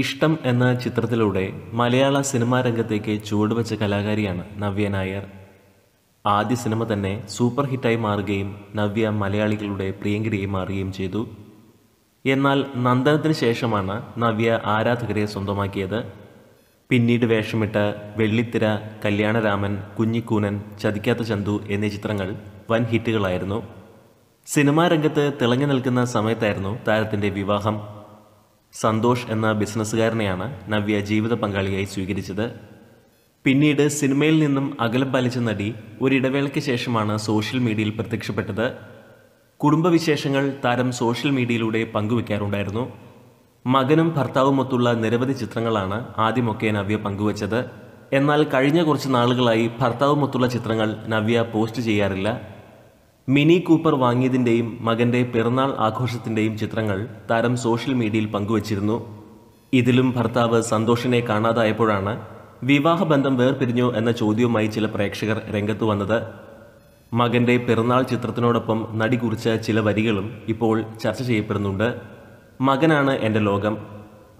ഇഷ്ടം എന്ന ചിത്രത്തിലൂടെ മലയാള സിനിമാ രംഗത്തേക്ക് ചുവടുവെച്ച കലാകാരിയാണ് നവ്യ നായർ ആദ്യ സിനിമ തന്നെ സൂപ്പർ ഹിറ്റായി മാറുകയും നവ്യ മലയാളികളുടെ പ്രിയങ്കരിയായി മാറുകയും ചെയ്തു എന്നാൽ നന്ദനത്തിന് ശേഷമാണ് നവ്യ ആരാധകരെ സ്വന്തമാക്കിയത് പിന്നീട് വേഷമിട്ട് വെള്ളിത്തിര കല്യാണരാമൻ കുഞ്ഞിക്കൂനൻ ചതിക്കാത്ത ചന്തു എന്നീ ചിത്രങ്ങൾ വൻ ഹിറ്റുകളായിരുന്നു സിനിമാ രംഗത്ത് തിളങ്ങി നിൽക്കുന്ന സമയത്തായിരുന്നു താരത്തിൻ്റെ വിവാഹം സന്തോഷ് എന്ന ബിസിനസ്സുകാരനെയാണ് നവ്യ ജീവിത പങ്കാളിയായി സ്വീകരിച്ചത് പിന്നീട് സിനിമയിൽ നിന്നും അകലം പാലിച്ച നടി ഒരിടവേളയ്ക്ക് ശേഷമാണ് സോഷ്യൽ മീഡിയയിൽ പ്രത്യക്ഷപ്പെട്ടത് കുടുംബവിശേഷങ്ങൾ താരം സോഷ്യൽ മീഡിയയിലൂടെ പങ്കുവെക്കാറുണ്ടായിരുന്നു മകനും ഭർത്താവുമൊത്തുള്ള നിരവധി ചിത്രങ്ങളാണ് ആദ്യമൊക്കെ നവ്യ പങ്കുവച്ചത് എന്നാൽ കഴിഞ്ഞ കുറച്ച് നാളുകളായി ഭർത്താവുമൊത്തുള്ള ചിത്രങ്ങൾ നവ്യ പോസ്റ്റ് ചെയ്യാറില്ല മിനി കൂപ്പർ വാങ്ങിയതിൻ്റെയും മകൻ്റെ പിറന്നാൾ ആഘോഷത്തിൻ്റെയും ചിത്രങ്ങൾ താരം സോഷ്യൽ മീഡിയയിൽ പങ്കുവച്ചിരുന്നു ഇതിലും ഭർത്താവ് സന്തോഷിനെ കാണാതായപ്പോഴാണ് വിവാഹബന്ധം വേർപിരിഞ്ഞോ എന്ന ചോദ്യവുമായി ചില പ്രേക്ഷകർ രംഗത്ത് വന്നത് മകൻ്റെ പിറന്നാൾ ചിത്രത്തിനോടൊപ്പം നടി കുറിച്ച ചില വരികളും ഇപ്പോൾ ചർച്ച ചെയ്യപ്പെടുന്നുണ്ട് മകനാണ് എൻ്റെ ലോകം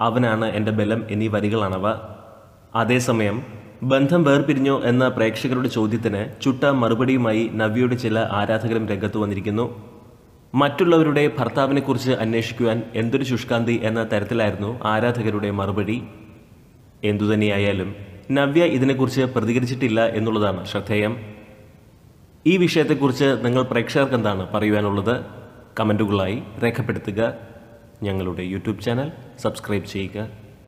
അവനാണ് എൻ്റെ ബലം എന്നീ വരികളാണവ അതേസമയം ബന്ധം വേർപിരിഞ്ഞോ എന്ന പ്രേക്ഷകരുടെ ചോദ്യത്തിന് ചുട്ട മറുപടിയുമായി നവ്യയുടെ ചില ആരാധകരും രംഗത്ത് വന്നിരിക്കുന്നു മറ്റുള്ളവരുടെ ഭർത്താവിനെക്കുറിച്ച് അന്വേഷിക്കുവാൻ എന്തൊരു ശുഷ്കാന്തി എന്ന തരത്തിലായിരുന്നു ആരാധകരുടെ മറുപടി എന്തുതന്നെയായാലും നവ്യ ഇതിനെക്കുറിച്ച് പ്രതികരിച്ചിട്ടില്ല എന്നുള്ളതാണ് ശ്രദ്ധേയം ഈ വിഷയത്തെക്കുറിച്ച് നിങ്ങൾ പ്രേക്ഷകർക്ക് എന്താണ് പറയുവാനുള്ളത് കമൻറ്റുകളായി രേഖപ്പെടുത്തുക ഞങ്ങളുടെ യൂട്യൂബ് ചാനൽ സബ്സ്ക്രൈബ് ചെയ്യുക